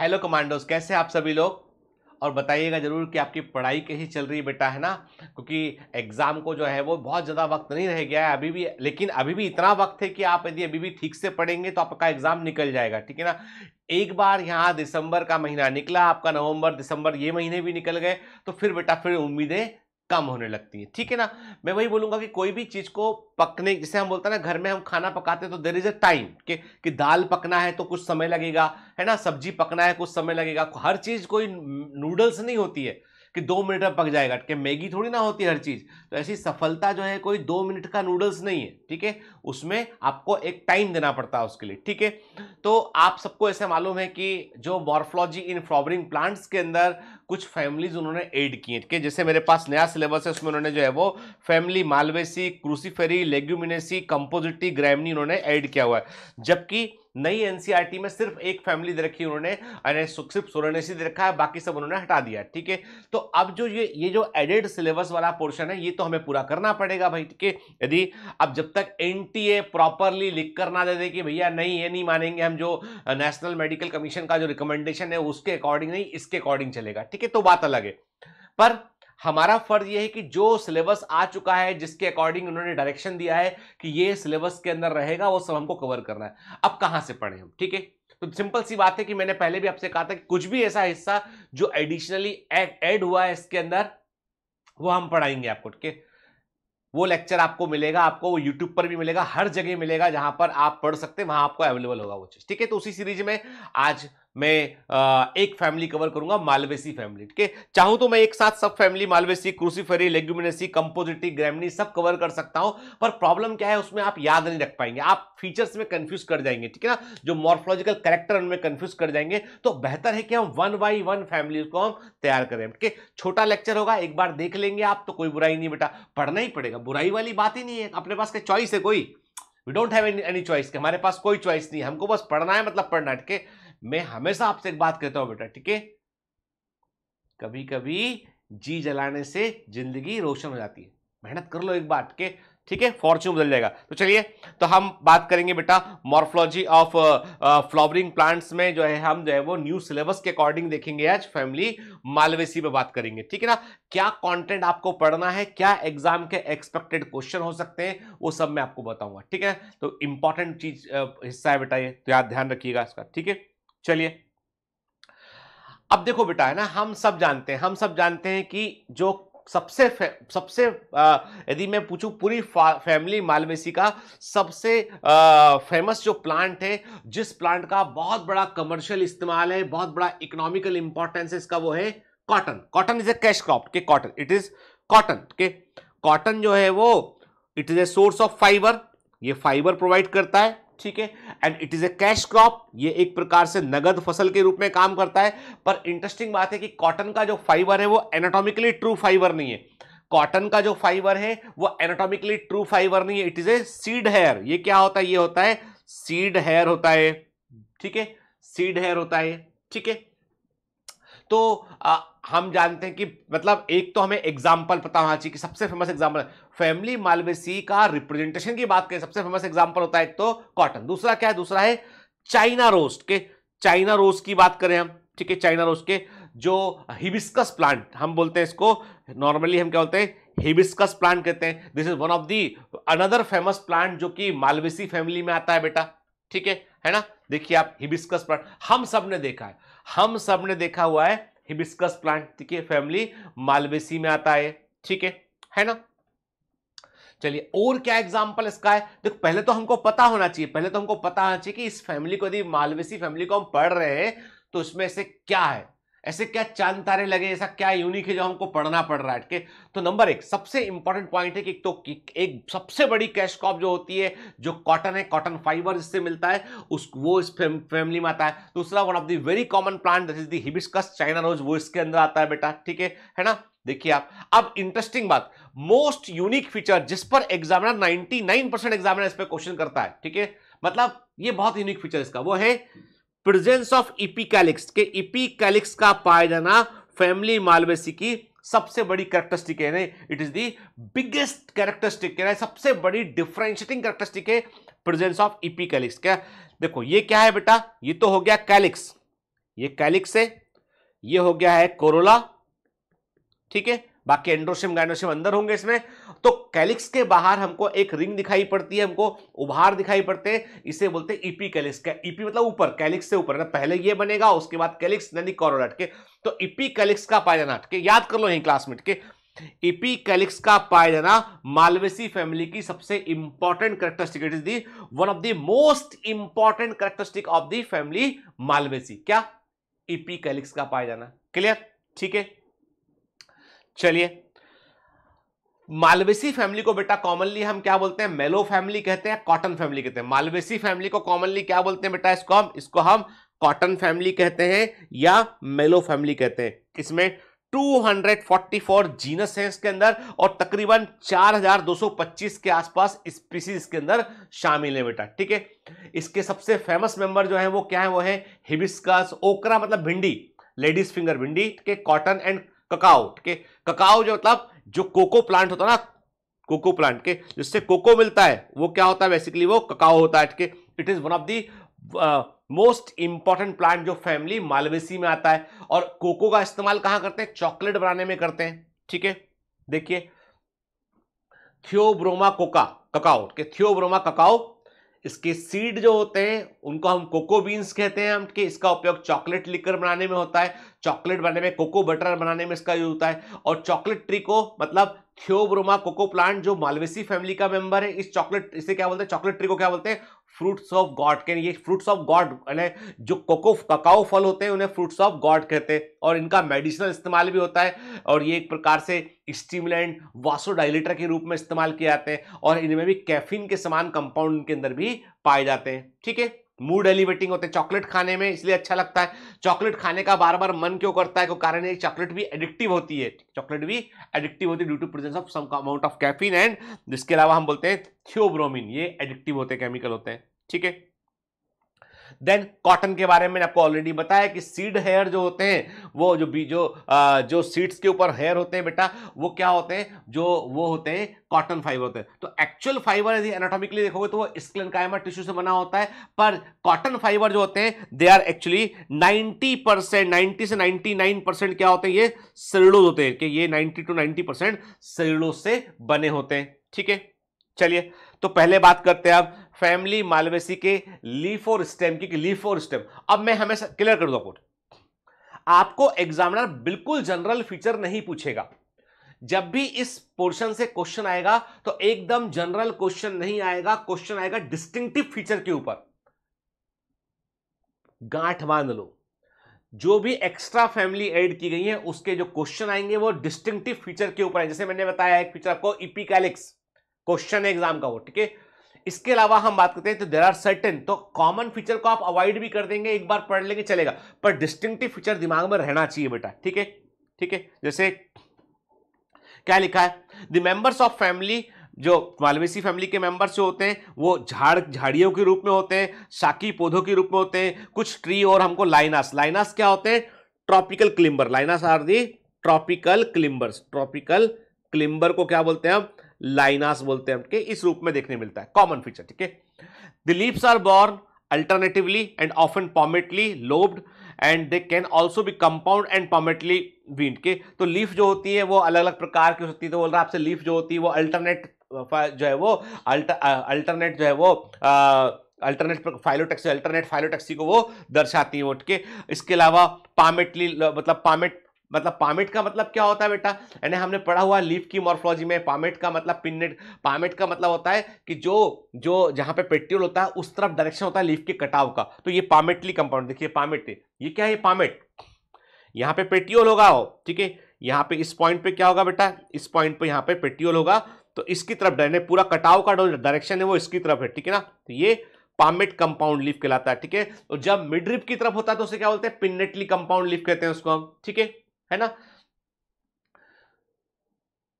hello commandos कैसे आप सभी लोग और बताइएगा ज़रूर कि आपकी पढ़ाई कैसी चल रही है बेटा है ना क्योंकि एग्ज़ाम को जो है वो बहुत ज़्यादा वक्त नहीं रह गया है अभी भी लेकिन अभी भी इतना वक्त है कि आप यदि अभी भी ठीक से पढ़ेंगे तो आपका एग्ज़ाम निकल जाएगा ठीक है ना एक बार यहाँ दिसंबर का महीना निकला आपका नवंबर दिसंबर ये महीने भी निकल गए तो फिर बेटा फिर उम्मीदें कम होने लगती है ठीक है ना मैं वही बोलूँगा कि कोई भी चीज़ को पकने जैसे हम बोलते हैं ना घर में हम खाना पकाते हैं तो देर इज़ अ टाइम कि कि दाल पकना है तो कुछ समय लगेगा है ना सब्जी पकना है कुछ समय लगेगा हर चीज़ कोई नूडल्स नहीं होती है कि दो मिनट में पक जाएगा कि मैगी थोड़ी ना होती हर चीज़ तो ऐसी सफलता जो है कोई दो मिनट का नूडल्स नहीं है ठीक है उसमें आपको एक टाइम देना पड़ता है उसके लिए ठीक है तो आप सबको ऐसे मालूम है कि जो मॉर्फोलॉजी इन फ्लॉवरिंग प्लांट्स के अंदर कुछ फैमिलीज उन्होंने एड की हैं ठीक है जैसे मेरे पास नया सिलेबस है उसमें उन्होंने जो है वो family Malvaceae Cruciferae Leguminosae Compositae Gramineae उन्होंने ऐड किया हुआ है जबकि नई एनसीईआरटी में सिर्फ एक फैमिली दे रखी उन्होंने सिर्फ सोलनेसी दे रखा है बाकी सब उन्होंने हटा दिया ठीक है तो अब जो ये ये जो एडेड सिलेबस वाला पोर्शन है ये तो हमें पूरा करना पड़ेगा भाई ठीक है यदि अब जब तक एन प्रॉपरली लिख कर ना दे दे कि भैया नहीं ये नहीं मानेंगे हम जो नेशनल मेडिकल कमीशन का जो रिकमेंडेशन है उसके अकॉर्डिंग नहीं इसके अकॉर्डिंग चलेगा ठीक है तो बात अलग है पर हमारा फर्ज यह है कि जो सिलेबस आ चुका है जिसके अकॉर्डिंग उन्होंने डायरेक्शन दिया है कि ये सिलेबस के अंदर रहेगा वो सब हमको कवर करना है अब कहां से पढ़े हम ठीक है तो सिंपल सी बात है कि मैंने पहले भी आपसे कहा था कि कुछ भी ऐसा हिस्सा जो एडिशनली एड हुआ है इसके अंदर वो हम पढ़ाएंगे आपको ठीक है वो लेक्चर आपको मिलेगा आपको वो यूट्यूब पर भी मिलेगा हर जगह मिलेगा जहां पर आप पढ़ सकते हैं वहां आपको अवेलेबल होगा वो चीज़ ठीक है तो उसी सीरीज में आज मैं एक फैमिली कवर करूंगा मालवेसी फैमिली ठीक है चाहूं तो मैं एक साथ सब family Malvaceae Cruciferae Leguminosae Compositae Gramineae सब कवर कर सकता हूं पर प्रॉब्लम क्या है उसमें आप याद नहीं रख पाएंगे आप फीचर्स में कंफ्यूज कर जाएंगे ठीक है ना जो मॉर्फोलॉजिकल करेक्टर उनमें कंफ्यूज कर जाएंगे तो बेहतर है कि हम वन बाई वन फैमिली को हम तैयार करें ठीक है छोटा लेक्चर होगा एक बार देख लेंगे आप तो कोई बुराई नहीं बेटा पढ़ना ही पड़ेगा बुराई वाली बात ही नहीं है अपने पास क्या चॉइस है कोई we don't have any choice हमारे पास कोई चॉइस नहीं है हमको बस पढ़ना है मतलब पढ़ना है ठीक है मैं हमेशा आपसे एक बात कहता हूं बेटा ठीक है कभी कभी जी जलाने से जिंदगी रोशन हो जाती है मेहनत कर लो एक बार ठीक है ठीक है फॉर्च्यून बदल जाएगा तो चलिए तो हम बात करेंगे बेटा मॉर्फोलॉजी ऑफ फ्लावरिंग प्लांट्स में जो है हम जो है वो न्यू सिलेबस के अकॉर्डिंग देखेंगे आज फैमिली मालवेसी पे बात करेंगे ठीक है ना क्या कंटेंट आपको पढ़ना है क्या एग्जाम के एक्सपेक्टेड क्वेश्चन हो सकते हैं वो सब मैं आपको बताऊंगा ठीक है तो इंपॉर्टेंट चीज हिस्सा है बेटा ये तो याद ध्यान रखिएगा इसका ठीक है चलिए अब देखो बेटा है ना हम सब जानते हैं हम सब जानते हैं कि जो सबसे सबसे यदि मैं पूछूं पूरी फैमिली मालवेसी का सबसे आ, फेमस जो प्लांट है जिस प्लांट का बहुत बड़ा कमर्शियल इस्तेमाल है बहुत बड़ा इकोनॉमिकल इंपॉर्टेंस इसका वो है cotton cotton is a cash crop के कॉटन इट इज कॉटन के कॉटन जो है वो it is a source of fibre ये फाइबर प्रोवाइड करता है ठीक है and it is a cash crop ये एक प्रकार से नगद फसल के रूप में काम करता है पर इंटरेस्टिंग बात है कि कॉटन का जो फाइबर है वो एनाटॉमिकली ट्रू फाइबर नहीं है कॉटन का जो फाइबर है वो एनाटॉमिकली ट्रू फाइबर नहीं है it is a seed hair ये क्या होता है ये होता है सीड हेयर होता है ठीक है सीड हेयर होता है ठीक है तो आ, हम जानते हैं कि मतलब एक तो हमें एग्जाम्पल पता होना चाहिए कि सबसे फेमस एग्जाम्पल फैमिली मालवेसी का रिप्रेजेंटेशन की बात करें सबसे फेमस एग्जाम्पल होता है एक तो कॉटन दूसरा क्या है दूसरा है चाइना रोस्ट के चाइना रोस्ट की बात करें हम ठीक है चाइना रोस्ट के जो हिबिस्कस प्लांट हम बोलते हैं इसको नॉर्मली हम क्या बोलते हैं हिबिस्कस प्लांट कहते हैं this is one of the another famous plant जो कि मालवेसी फैमिली में आता है बेटा ठीक है है ना देखिए आप हिबिस्कस प्लांट हम सब ने देखा है हम सब ने देखा हुआ है हिबिस्कस प्लांट के फैमिली मालवेसी में आता है ठीक है है ना चलिए और क्या एग्जाम्पल इसका है देखो पहले तो हमको पता होना चाहिए पहले तो हमको पता होना चाहिए कि इस फैमिली को यदि मालवेसी फैमिली को हम पढ़ रहे हैं तो उसमें से क्या है ऐसे क्या चांद तारे लगे ऐसा क्या यूनिक है जो हमको पढ़ना पड़ रहा है ठीक है तो नंबर एक सबसे इंपॉर्टेंट पॉइंट है कि तो एक सबसे बड़ी कैश क्रॉप जो होती है जो कॉटन है कॉटन फाइबर इससे मिलता है उस वो इस फैम, फैमिली में आता है दूसरा one of the very common plant that is the hibiscus China rose वो इसके अंदर आता है बेटा ठीक है है ना देखिए आप अब इंटरेस्टिंग बात मोस्ट यूनिक फीचर जिस पर एग्जामिनर नाइन परसेंट एग्जामिनर इस पर क्वेश्चन करता है ठीक है मतलब ये बहुत यूनिक फीचर इसका वो है प्रेजेंस ऑफ इपिकैलिक्स के इपिकैलिक्स का पाया जाना फैमिली मालवेसी की सबसे बड़ी कैरेक्टरिस्टिक है it is the biggest characteristic है सबसे बड़ी डिफ्रेंशिएटिंग कैरेक्टरिस्टिक है प्रेजेंस ऑफ इपिकैलिक्स कैलिक्स क्या देखो ये क्या है बेटा ये तो हो गया कैलिक्स ये कैलिक्स है ये हो गया है कोरोला ठीक है बाकी एंड्रोशियम गाइनोशियम अंदर होंगे इसमें तो कैलिक्स के बाहर हमको एक रिंग दिखाई पड़ती है हमको उभार दिखाई पड़ते हैं इसे बोलते हैं ईपी e कैलिक्स का ईपी e मतलब ऊपर कैलिक्स से ऊपर ना पहले ये बनेगा उसके बाद कैलिक्स यानी कॉरोलाट के तो ईपी e कैलिक्स का पायदाना जाना अटके याद कर लो यही क्लासमेट के ईपी कैलिक्स का पायदाना मालवेसी फैमिली की सबसे important characteristic it is the one of the most important characteristic of the family Malvaceae क्या ईपी कैलिक्स का पायदाना क्लियर ठीक है चलिए मालवेसी फैमिली को बेटा कॉमनली हम क्या बोलते हैं मेलो फैमिली कहते हैं कॉटन फैमिली कहते हैं मालवेसी फैमिली को कॉमनली क्या बोलते हैं बेटा इसको हम इसको हम कॉटन फैमिली कहते हैं या मेलो फैमिली कहते हैं इसमें 244 जीनस हैं इसके अंदर और तकरीबन 4225 के आसपास स्पीसीज के अंदर शामिल है बेटा ठीक है इसके सबसे फेमस मेंबर जो है वो क्या है वो है हिबिस्कस ओकरा मतलब भिंडी लेडीज फिंगर भिंडी के कॉटन एंड ककाओ के ककाओ जो मतलब जो कोको प्लांट होता है ना कोको प्लांट के जिससे कोको मिलता है वो क्या होता है बेसिकली वो ककाओ होता है ठीक है it is one of the most important plant जो फैमिली मालवेसी में आता है और कोको का इस्तेमाल कहां करते हैं चॉकलेट बनाने में करते हैं ठीक है देखिए थियोब्रोमा कोका ककाओ के थियोब्रोमा ककाओ इसके सीड जो होते हैं उनको हम कोको बीन्स कहते हैं हम कि इसका उपयोग चॉकलेट लिकर बनाने में होता है चॉकलेट बनाने में कोको बटर बनाने में इसका यूज होता है और चॉकलेट ट्री को मतलब ख्योब्रोमा कोको प्लांट जो मालवेसी फैमिली का मेंबर है इस चॉकलेट इसे क्या बोलते हैं चॉकलेट ट्री को क्या बोलते हैं फ्रूट्स ऑफ गॉड के ये फ्रूट्स ऑफ गॉड यानी जो कोको ककाओ फल होते हैं उन्हें फ्रूट्स ऑफ गॉड कहते हैं और इनका मेडिसिनल इस्तेमाल भी होता है और ये एक प्रकार से वासो वासोडाइलेटर के रूप में इस्तेमाल किए जाते हैं और इनमें भी कैफीन के समान कंपाउंड इनके अंदर भी पाए जाते हैं ठीक है मूड एलिवेटिंग होते हैं चॉकलेट खाने में इसलिए अच्छा लगता है चॉकलेट खाने का बार बार मन क्यों करता है कारण है चॉकलेट भी एडिक्टिव होती है चॉकलेट भी एडिक्टिव होती है due to presence of some amount of caffeine and जिसके अलावा हम बोलते हैं थियोब्रोमिन ये एडिक्टिव होते हैं केमिकल होते हैं ठीक है देन कॉटन के बारे में आपको ऑलरेडी बताया कि सीड हेयर जो होते हैं वो जो बी जो जो सीड्स के ऊपर हेयर होते हैं बेटा वो क्या होते हैं जो वो होते हैं कॉटन फाइबर होते हैं तो एक्चुअल फाइबर यदि एनाटॉमिकली देखोगे तो वो स्क्लेनकाइमा टिश्यू से बना होता है पर कॉटन फाइबर जो होते हैं they are actually ninety percent ninety से नाइन्टी परसेंट क्या होते हैं ये सेलुलोज होते हैं कि ये ninety to ninety percent cellulose से बने होते हैं ठीक है चलिए तो पहले बात करते हैं अब फैमिली मालवेसी के लीफ और स्टेम की लीफ और स्टेम अब मैं हमेशा क्लियर कर दूँ आपको आपको एग्जामिनर बिल्कुल जनरल फीचर नहीं पूछेगा जब भी इस पोर्शन से क्वेश्चन आएगा तो एकदम जनरल क्वेश्चन नहीं आएगा क्वेश्चन आएगा डिस्टिंक्टिव फीचर के ऊपर गांठ बांध लो जो भी एक्स्ट्रा फैमिली ऐड की गई है उसके जो क्वेश्चन आएंगे वो डिस्टिंक्टिव फीचर के ऊपर है जैसे मैंने बताया एक फीचर आपको इपिकैलिक्स क्वेश्चन है एग्जाम का वो ठीक है इसके अलावा हम बात करते हैं तो देर आर सर्टेन तो कॉमन फीचर को आप अवॉइड भी कर देंगे एक बार पढ़ लेंगे चलेगा पर डिस्टिंक्टिव फीचर दिमाग में रहना चाहिए बेटा ठीक है ठीक है जैसे क्या लिखा है द मेंबर्स ऑफ फैमिली जो मालवेसी फैमिली के मेंबर्स जो होते हैं वो झाड़ झाड़ियों के रूप में होते हैं शाकी पौधों के रूप में होते हैं कुछ ट्री और हमको लाइनास लाइनास क्या होते हैं tropical climber lianas are the tropical climbers tropical climber को क्या बोलते हैं हम लाइनास बोलते हैं इस रूप में देखने मिलता है कॉमन फीचर ठीक है the leaves are borne alternatively and often palmately lobed and they can also भी कंपाउंड एंड पॉमेटली वीट के तो लीफ जो होती है वो अलग अलग प्रकार की हो सकती है तो बोल रहा है आपसे लीफ जो होती है वो अल्टरनेट जो है वो अल्टरनेट जो है वो अल्टरनेट फाइलोटेक्सी अल्टरनेट फाइलोटेक्सी को वो दर्शाती है उठ के इसके अलावा पामेटली मतलब पामेट मतलब पामेट का मतलब क्या होता है बेटा यानी हमने पढ़ा हुआ लीफ की मॉर्फोलॉजी में पामेट का मतलब पिनेट पामेट का मतलब होता है कि जो जो जहाँ पे पेट्रोल होता है उस तरफ डायरेक्शन होता है लीफ के कटाव का तो ये पामेटली कंपाउंड देखिए पामेटली ये क्या है पामेट यहाँ पे पेट्रियोल होगा हो ठीक है यहाँ पे इस पॉइंट पे क्या होगा बेटा इस पॉइंट पे यहाँ पे पेट्रियोल होगा तो इसकी तरफ डायरेक्ट पूरा कटाव का डायरेक्शन है वो इसकी तरफ है ठीक है ना तो ये पामेट कंपाउंड लीफ कहलाता है ठीक है और तो जब मिडरिप की तरफ होता है तो उसे क्या बोलते हैं पिनेटली कंपाउंड लीफ कहते हैं उसको हम ठीक है है ना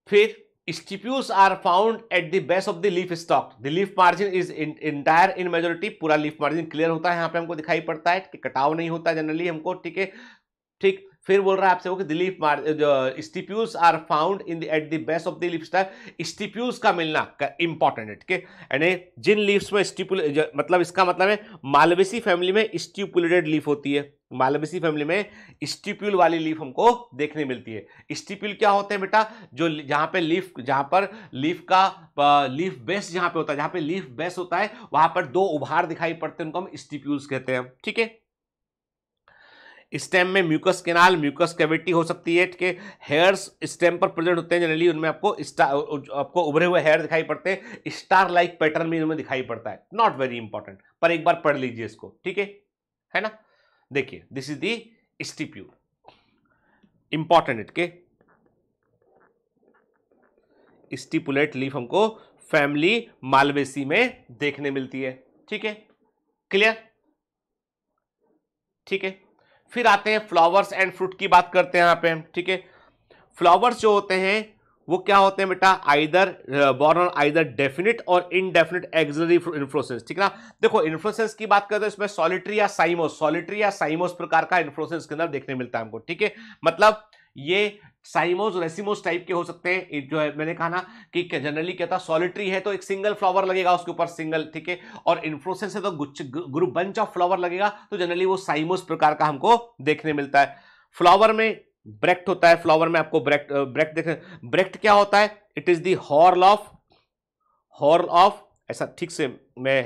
फिर stipules are found at the base of the leaf stalk the leaf margin is entire in majority पूरा लीफ मार्जिन क्लियर होता है यहां पे हमको दिखाई पड़ता है कि कटाव नहीं होता जनरली हमको ठीक है ठीक फिर बोल रहा है आपसे वो कि the leaf mar margin stipules are found in the at the base of the leaf style stipules का मिलना इंपॉर्टेंट है ठीक है यानी जिन लीव्स में स्टिपुल मतलब इसका मतलब है मालवेसी फैमिली में स्टिपुलेटेड लीफ होती है मालवेसी फैमिली में स्टिप्यूल वाली लीफ हमको देखने मिलती है स्टिप्यूल क्या होते हैं बेटा जो जहाँ पे लीफ जहाँ पर लीफ का लीफ बेस जहाँ पे होता है जहाँ पे लीफ बेस होता है वहाँ पर दो उभार दिखाई पड़ते हैं उनको हम स्टिप्यूल्स कहते हैं ठीक है स्टेम में म्यूकस केनाल म्यूकस कैविटी हो सकती है ठीक है हेयर्स स्टेम पर प्रेजेंट होते हैं जनरली उनमें आपको स्टार आपको उभरे हुए हेयर दिखाई पड़ते हैं स्टार लाइक पैटर्न भी उनमें दिखाई पड़ता है नॉट वेरी इंपॉर्टेंट पर एक बार पढ़ लीजिए इसको ठीक है है ना देखिए this is the stipule important it के स्टिपुलेट लीफ हमको फैमिली मालवेसी में देखने मिलती है ठीक है क्लियर ठीक है फिर आते हैं फ्लावर्स एंड फ्रूट की बात करते हैं यहाँ पे हम ठीक है फ्लावर्स जो होते हैं वो क्या होते हैं बेटा आइदर बॉर्न आइदर डेफिनेट और इनडेफिनेट एक्सिलरी इन्फ्लोसेंस ठीक ना देखो इन्फ्लोसेंस की बात करते हैं इसमें सॉलिटरी या साइमोस सॉलिटरी या साइमोस प्रकार का इन्फ्लोसेंस के अंदर देखने मिलता है हमको ठीक है मतलब ये साइमोज रेसिमोज टाइप के हो सकते हैं जो है मैंने कहा ना कि जनरली क्या था सॉलिटरी है तो एक सिंगल फ्लावर लगेगा उसके ऊपर सिंगल ठीक है और इन्फ्लोसेंस है तो गुच्छ ग्रुप बंच ऑफ फ्लावर लगेगा तो जनरली वो साइमोज प्रकार का हमको देखने मिलता है फ्लावर में ब्रेक्ट होता है फ्लावर में आपको ब्रेक्ट ब्रेक्ट देख ब्रेक्ट क्या होता है it is the whorl of whorl of ऐसा ठीक से मैं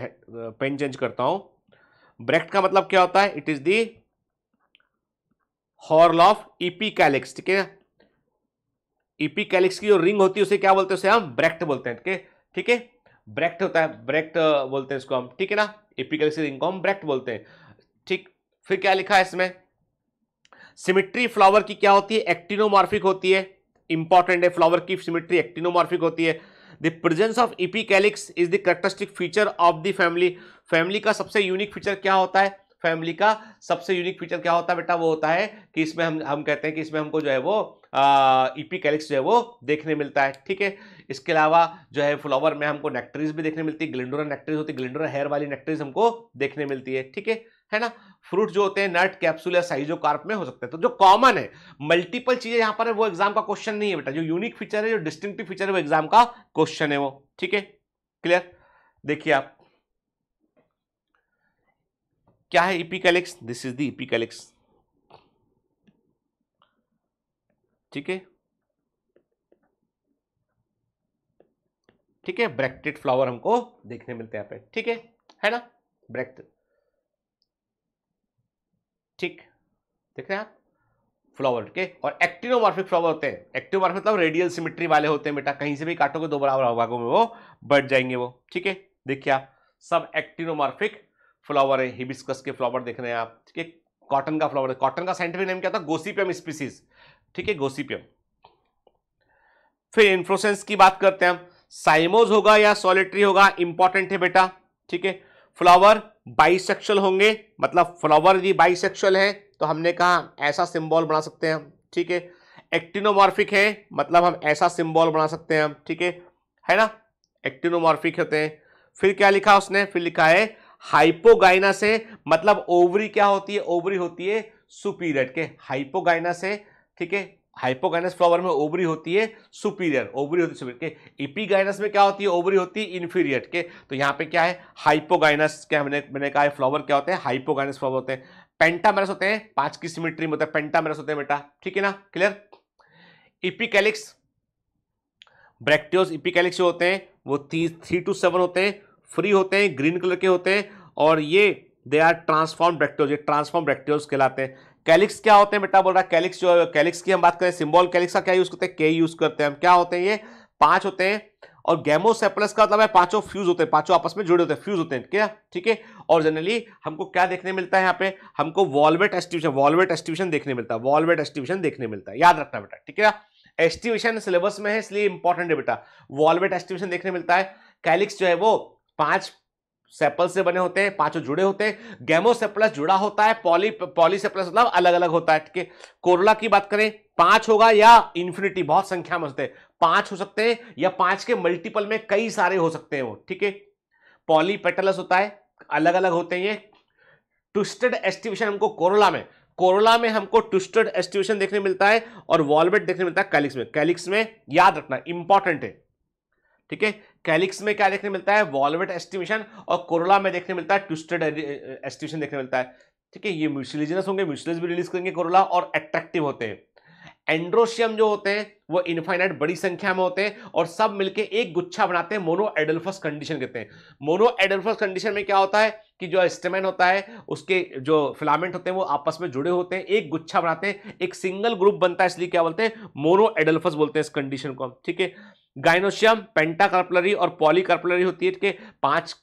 पेन चेंज करता हूं ब्रेक्ट का मतलब क्या होता है it is the whorl of epicalyx ठीक है इपीकैलिक्स की जो रिंग होती है उसे क्या बोलते हैं उसे हम ब्रैक्ट बोलते हैं ठीक है ब्रैक्ट होता है ब्रैक्ट बोलते हैं इसको हम ठीक है ना इपीकैलिक्स की रिंग को हम ब्रैक्ट बोलते हैं ठीक फिर क्या लिखा है इसमें सिमिट्री फ्लावर की क्या होती है एक्टिनोमॉर्फिक होती है इंपॉर्टेंट है फ्लावर की सिमिट्री एक्टिनोमॉर्फिक होती है the presence of epicalyx is the characteristic feature of the family family का सबसे यूनिक फीचर क्या होता है फैमिली का सबसे यूनिक फीचर क्या होता है बेटा वो होता है कि इसमें हम हम कहते हैं कि इसमें हमको जो है वो ईपी कैलिक्स e जो है वो देखने मिलता है ठीक है इसके अलावा जो है फ्लावर में हमको नेक्ट्रीज भी देखने मिलती है ग्लिंडोरा नेक्ट्रीज होती है ग्लिंडोरा हेयर वाली नेक्ट्रीज हमको देखने मिलती है ठीक है है ना फ्रूट जो होते हैं नट कैप्सूल या साइजो कार्प में हो सकते हैं तो जो कॉमन है मल्टीपल चीजें यहाँ पर है वो एग्जाम का क्वेश्चन नहीं है बेटा जो यूनिक फीचर है जो डिस्टिंक्टिव फीचर है वो एग्जाम का क्वेश्चन है वो ठीक है क्लियर देखिए आप क्या है epicalyx this is the epicalyx ठीक है ठीक है ब्रैक्टेड फ्लावर हमको देखने मिलते हैं यहां पे ठीक है है ना ब्रैक्ट ठीक देख रहे हैं आप फ्लावर के और एक्टिनोमार्फिक फ्लावर होते हैं एक्टिनोमार्फिक मतलब रेडियल सिमिट्री वाले होते हैं बेटा कहीं से भी काटोगे दो बराबर भागों में वो बढ़ जाएंगे वो ठीक है देखिए आप सब एक्टिनोमार्फिक फ्लावर है हिबिस्कस के फ्लावर देख रहे हैं आप ठीक है कॉटन का फ्लावर है कॉटन का साइंटिफिक नेम क्या था गोसीपियम स्पीसीज ठीक है गोसीपियम फिर इन्फ्लोसेंस की बात करते हैं साइमोज होगा या सॉलिटरी होगा इंपॉर्टेंट है बेटा ठीक है फ्लावर बाइसेक्सुअल होंगे मतलब फ्लावर यदि बाइसेक्सुअल है तो हमने कहा ऐसा सिंबल बना सकते हैं ठीक है एक्टिनोमॉर्फिक है मतलब हम ऐसा सिंबल बना सकते हैं ठीक है है ना एक्टिनोमॉर्फिक होते हैं फिर क्या लिखा उसने फिर लिखा है हाइपोगाइनस है मतलब ओवरी क्या होती है ओवरी होती है सुपीरियर के हाइपोगाइनस है ठीक है हाइपोगाइनस फ्लावर में ओवरी होती है सुपीरियर ओवरी होती है सुपीरियर के इपीगाइनस में क्या होती है ओवरी होती है इन्फीरियर के तो यहाँ पे क्या है हाइपोगाइनस के हमने मैंने कहा है फ्लावर क्या होते हैं हाइपोगाइनस फ्लावर होते हैं पेंटामेरस होते हैं पांच की सिमिट्री में होता है पेंटामेरस होते हैं बेटा ठीक है ना क्लियर इपिकैलिक्स ब्रैक्टियोस इपिकैलिक्स जो होते हैं वो थ्री टू सेवन होते हैं फ्री होते हैं ग्रीन कलर के होते हैं और ये दे आर ट्रांसफॉर्म रेक्टोज ये ट्रांसफॉर्म रेक्टोज कहलाते हैं कैलिक्स क्या होते हैं बेटा बोल रहा है कैलिक्स जो है कैलिक्स की हम बात करें सिम्बॉल कैलिक्स का क्या यूज करते हैं के यूज करते हैं हम क्या होते हैं ये पांच होते हैं और गैमोसेपलस का मतलब है पांचों फ्यूज होते हैं पांचों आपस में जुड़े होते हैं फ्यूज होते हैं क्या ठीक है और जनरली हमको क्या देखने मिलता है यहाँ पे हमको वॉलवेट एस्टिवेशन वॉलवेट एस्टिवेशन देखने मिलता है वॉलवेट एस्टिवेशन देखने मिलता है याद रखना बेटा ठीक है एस्टिवेशन सिलेबस में है इसलिए इंपॉर्टेंट है बेटा वॉलवेट एस्टिवेशन देखने मिलता है कैलिक्स जो है वो पांच सेपल से बने होते हैं पांचों जुड़े होते हैं गैमोसेप्लस जुड़ा होता है पॉली पॉलीसेपलस मतलब अलग अलग होता है ठीक है कोरोला की बात करें पांच होगा या इन्फिनिटी बहुत संख्या में होते हैं पांच हो सकते हैं या पांच के मल्टीपल में कई सारे हो सकते हैं वो ठीक है पॉली पेटलस होता है अलग अलग होते हैं ये ट्विस्टेड एस्टिवेशन हमको कोरोला में कोरोला में हमको ट्विस्टेड एस्टिवेशन देखने मिलता है और वॉलबेट देखने मिलता है कैलिक्स में कैलिक्स में याद रखना इंपॉर्टेंट है ठीक है कैलिक्स में क्या देखने मिलता है वॉलवेट एस्टिमेशन और कोरोला में देखने मिलता है ट्विस्टेड एस्टिमेशन uh, देखने मिलता है ठीक है ये म्यूसिलेजनस होंगे म्यूचुअलिज भी रिलीज करेंगे कोरोला और अट्रैक्टिव होते हैं एंड्रोशियम जो होते हैं वो इनफाइनाइट बड़ी संख्या में होते हैं और सब मिलके एक गुच्छा बनाते हैं मोनो एडल्फस कंडीशन कहते हैं मोनो एडल्फस कंडीशन में क्या होता है कि जो एस्टेमेन होता है उसके जो फिलामेंट होते हैं वो आपस में जुड़े होते हैं एक गुच्छा बनाते हैं एक सिंगल ग्रुप बनता है इसलिए क्या बोलते हैं मोनो एडल्फस बोलते हैं इस कंडीशन को हम ठीक है गाइनोशियम पेंटाकार्पलरी और पॉलीकार्पलरी होती है ठीक है पांच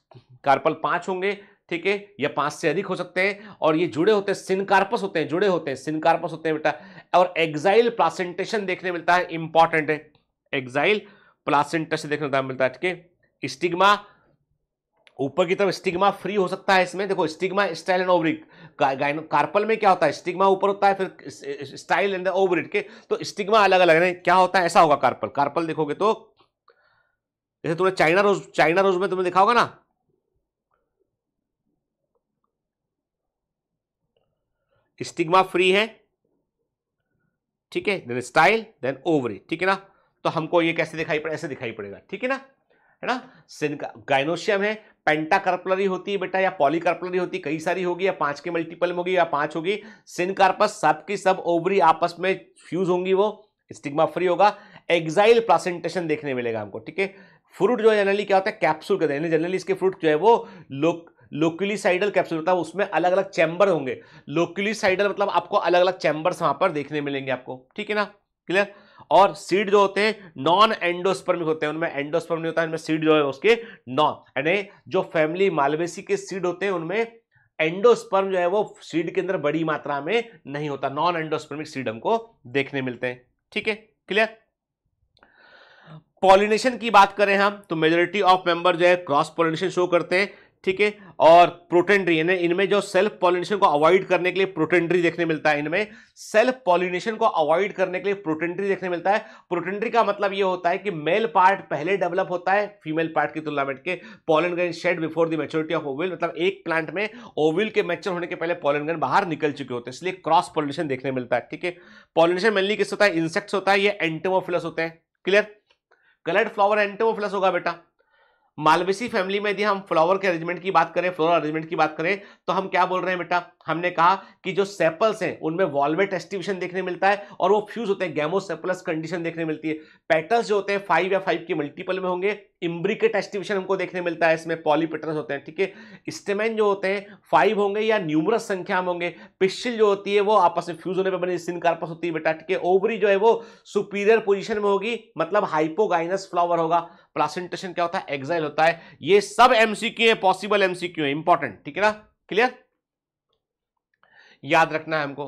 कार्पल पांच होंगे ठीक है या पांच से अधिक हो सकते हैं और ये जुड़े होते हैं सिनकार्पस होते हैं जुड़े होते हैं सिनकार्पस होते हैं बेटा और एग्जाइल प्लासेंटेशन देखने मिलता है इंपॉर्टेंट है एग्जाइल प्लासेंटेशन देखने मिलता है ठीक है स्टिग्मा ऊपर की तरफ स्टिग्मा फ्री हो सकता है इसमें देखो stigma style and ovary carpel में क्या होता है स्टिग्मा ऊपर होता है फिर स्टाइल एंड ओवरिक के तो स्टिग्मा अलग अलग है क्या होता है ऐसा होगा कार्पल कार्पल देखोगे तो जैसे तुमने चाइना रोज चाइना रोज में तुमने देखा होगा ना स्टिग्मा फ्री है ठीक है देन स्टाइल देन ओवरी ठीक है ना तो हमको ये कैसे दिखाई पड़े ऐसे दिखाई पड़ेगा ठीक है ना है ना सिनका गाइनोशियम है पेंटाकार्पलरी होती है बेटा या पॉलीकार्पलरी होती कई सारी होगी या पांच के मल्टीपल में होगी या पांच होगी सिनकार्पस सब की सब ओवरी आपस में फ्यूज होंगी वो स्टिग्मा फ्री होगा एग्जाइल प्लासेंटेशन देखने मिलेगा हमको ठीक है फ्रूट जो है जनरली क्या होता है कैप्सूल का जनरली इसके फ्रूट जो है वो लोक लोक्यूलिसाइडल कैप्सूल मतलब उसमें अलग अलग चैम्बर होंगे लोक्यूलिसाइडल मतलब आपको अलग अलग चैम्बर्स वहां पर देखने मिलेंगे आपको ठीक है ना क्लियर और सीड जो होते हैं नॉन एंडोस्पर्मिक होते हैं उनमें एंडोस्पर्म नहीं होता है उनमें सीड जो है उसके नॉन यानी जो फैमिली मालवेसी के सीड होते हैं उनमें एंडोस्पर्म जो है वो सीड के अंदर बड़ी मात्रा में नहीं होता नॉन एंडोस्पर्मिक सीड हमको देखने मिलते हैं ठीक है क्लियर पॉलिनेशन की बात करें हम तो मेजोरिटी ऑफ मेंबर जो है क्रॉस पॉलिनेशन शो करते हैं ठीक है और प्रोटेंड्री यानी इनमें जो सेल्फ पॉलिनेशन को अवॉइड करने के लिए प्रोटेंड्री देखने मिलता है इनमें सेल्फ पॉलिनेशन को अवॉइड करने के लिए प्रोटेंड्री देखने मिलता है प्रोटेंड्री का मतलब ये होता है कि मेल पार्ट पहले डेवलप होता है फीमेल पार्ट की तुलना में के pollen grain shed before the maturity of ovule मतलब एक प्लांट में ओविल के मेच्योर होने के पहले पॉलनगन बाहर निकल चुके होते हैं इसलिए क्रॉस पॉलिनेशन देखने मिलता है ठीक है पॉलिनेशन मेनली किस होता है इंसेक्ट्स होता है ये एंटेमोफिलस होते हैं क्लियर कलर्ड फ्लावर एंटेमोफिलस होगा बेटा मालवेसी फैमिली में यदि हम फ्लावर के अरेंजमेंट की बात करें फ्लोरल अरेंजमेंट की बात करें तो हम क्या बोल रहे हैं बेटा हमने कहा कि जो सेपल्स हैं उनमें वॉल्वेट एस्टिवेशन देखने मिलता है और वो फ्यूज होते हैं गैमोसेपलस कंडीशन देखने मिलती है पेटल्स जो होते हैं फाइव या फाइव के मल्टीपल में होंगे इम्ब्रिकेट एस्टिवेशन हमको देखने मिलता है इसमें पॉलीपेटल्स होते हैं ठीक है स्टेमेन जो होते हैं फाइव होंगे या न्यूमरस संख्या में होंगे पिशिल जो होती है वो आपस में फ्यूज होने पर बनी सिनकार्पस होती है बेटा ठीक है ओवरी जो है वो सुपीरियर पोजिशन में होगी मतलब हाइपोगाइनस फ्लावर होगा प्लासेंटेशन क्या होता है एग्जाइल होता है ये सब एमसीक्यू है पॉसिबल एमसीक्यू है इंपॉर्टेंट ठीक है ना क्लियर याद रखना है हमको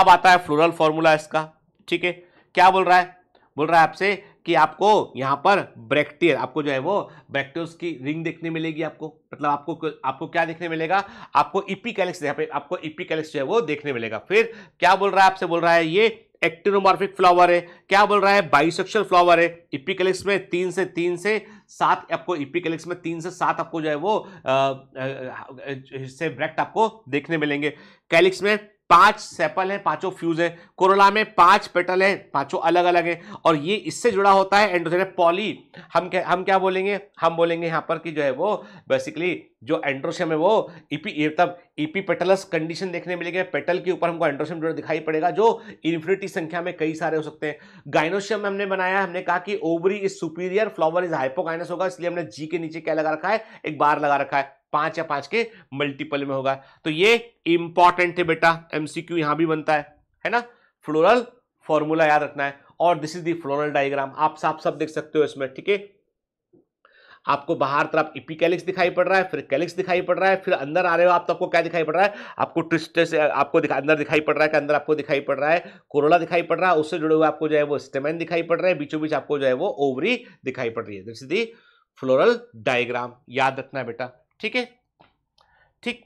अब आता है फ्लोरल फॉर्मूला इसका ठीक है क्या बोल रहा है बोल रहा है आपसे कि आपको यहां पर ब्रेक्टियर आपको जो है वो ब्रेक्टियर्स की रिंग देखने मिलेगी आपको मतलब आपको आपको क्या देखने मिलेगा आपको इपी कैलेक्स यहाँ पे आपको इपी कैलेक्स जो है वो देखने मिलेगा फिर क्या बोल रहा है आपसे बोल रहा है ये एक्टिनोमॉर्फिक फ्लावर है क्या बोल रहा है बाइसेक्शुअल फ्लावर है इपिकलिक्स में तीन से तीन से सात आपको ईपीकेलेक्स में तीन से सात आपको जो है वो हिस्से ब्रैक्ट आपको देखने मिलेंगे कैलिक्स में पांच सेपल हैं पांचों फ्यूज है कोरोला में पांच पेटल हैं पांचों अलग अलग हैं और ये इससे जुड़ा होता है एंड्रोजन है पॉली हम क्या हम क्या बोलेंगे हम बोलेंगे यहाँ पर कि जो है वो बेसिकली जो एंड्रोशियम है वो ईपी e तब ईपी पेटलस कंडीशन देखने मिलेगी पेटल के ऊपर हमको एंड्रोशियम जुड़ा दिखाई पड़ेगा जो इन्फिनिटी संख्या में कई सारे हो सकते हैं गाइनोशियम हमने बनाया हमने कहा कि ovary is superior flower is hypogynous होगा इसलिए हमने जी के नीचे क्या लगा रखा है एक बार लगा रखा है पांच या पांच के मल्टीपल में होगा तो ये इंपॉर्टेंट है बेटा एमसीक्यू यहां भी बनता है है ना फ्लोरल फॉर्मूला याद रखना है और this is the floral diagram आप साफ साफ देख सकते हो इसमें ठीक है आपको बाहर तरफ इपी दिखाई पड़ रहा है फिर कैलिक्स दिखाई पड़ रहा है फिर अंदर आ रहे हो आप तो आपको क्या दिखाई पड़ रहा है आपको ट्रिस्टे से आपको दिखा, अंदर दिखाई पड़ रहा है कि अंदर आपको दिखाई पड़ रहा है कोरोला दिखाई पड़ रहा है उससे जुड़े हुए आपको जो है वो स्टेमेन दिखाई पड़ रहा है बीचों बीच आपको जो है वो ओवरी दिखाई पड़ रही है this is the floral diagram याद रखना है बेटा ठीक है ठीक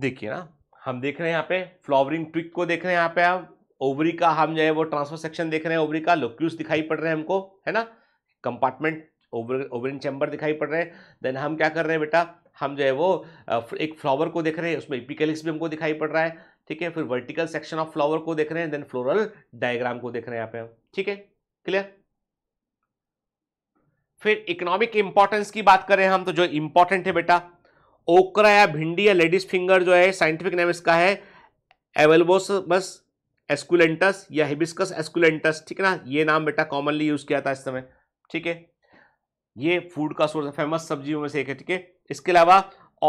देखिए ना हम देख रहे हैं यहाँ पे फ्लावरिंग ट्विक को देख रहे हैं यहाँ पे आप ओवरी का हम जो है वो ट्रांसफर सेक्शन देख रहे हैं ओवरी का लोक्यूस दिखाई पड़ रहे हैं हमको है ना कंपार्टमेंट ओवर ओवरिन चैम्बर दिखाई पड़ रहे हैं देन हम क्या कर रहे हैं बेटा हम जो है वो एक फ्लावर को देख रहे हैं उसमें इपिकलिक्स भी हमको दिखाई पड़ रहा है ठीक है फिर वर्टिकल सेक्शन ऑफ फ्लावर को देख रहे हैं देन फ्लोरल डायग्राम को देख रहे हैं यहाँ पे हम ठीक है क्लियर फिर इकोनॉमिक इंपॉर्टेंस की बात करें हम तो जो इंपॉर्टेंट है बेटा ओकरा या भिंडी या लेडीज फिंगर जो है साइंटिफिक नेम इसका है एवेल्बोस बस एस्कुलेंटस या हिबिस्कस एस्कुलेंटस ठीक है ना ये नाम बेटा कॉमनली यूज किया था इस समय ठीक है ये फूड का सोर्स फेमस सब्जियों में से एक है ठीक है इसके अलावा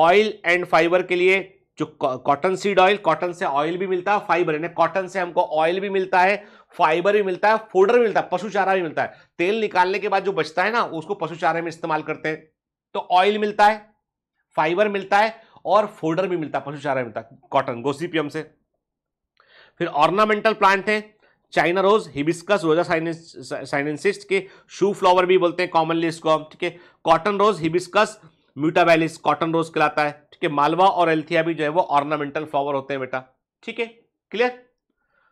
ऑयल एंड फाइबर के लिए जो कॉटन सीड ऑयल कॉटन से ऑयल भी मिलता है फाइबर यानी कॉटन से हमको ऑयल भी मिलता है फाइबर भी मिलता है फोडर भी मिलता है पशु चारा भी मिलता है तेल निकालने के बाद जो बचता है ना उसको पशु चारे में इस्तेमाल करते हैं तो ऑयल मिलता है फाइबर मिलता है और फोल्डर भी मिलता है पशु चारा मिलता है कॉटन गोसीपियम से फिर ऑर्नामेंटल प्लांट है China rose hibiscus rosa sinensis के शू फ्लावर भी बोलते हैं कॉमनली इसको ठीक है cotton rose hibiscus mutabilis cotton rose कहलाता है ठीक है मालवा और एल्थिया भी जो है वो ऑर्नामेंटल फ्लावर होते हैं बेटा ठीक है क्लियर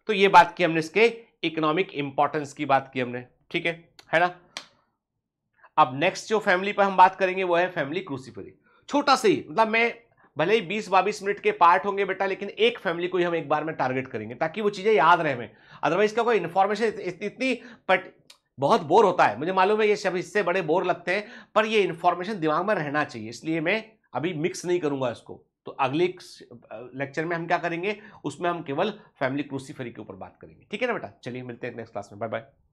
तो ये बात की हमने इसके इकोनॉमिक इंपॉर्टेंस की बात की हमने ठीक है है ना अब नेक्स्ट जो फैमिली पर हम बात करेंगे वो है फैमिली क्रूसीफरी छोटा सा ही मतलब मैं भले ही बीस बाईस मिनट के पार्ट होंगे बेटा लेकिन एक फैमिली को ही हम एक बार में टारगेट करेंगे ताकि वो चीज़ें याद रहे हमें अदरवाइज का कोई इन्फॉर्मेशन इतनी पट बहुत बोर होता है मुझे मालूम है ये सब इससे बड़े बोर लगते हैं पर ये इन्फॉर्मेशन दिमाग में रहना चाहिए इसलिए मैं अभी मिक्स नहीं करूंगा इसको तो अगले लेक्चर में हम क्या करेंगे उसमें हम केवल फैमिली क्रूसीफेरी के ऊपर बात करेंगे ठीक है ना बेटा चलिए मिलते हैं नेक्स्ट क्लास में बाय बाय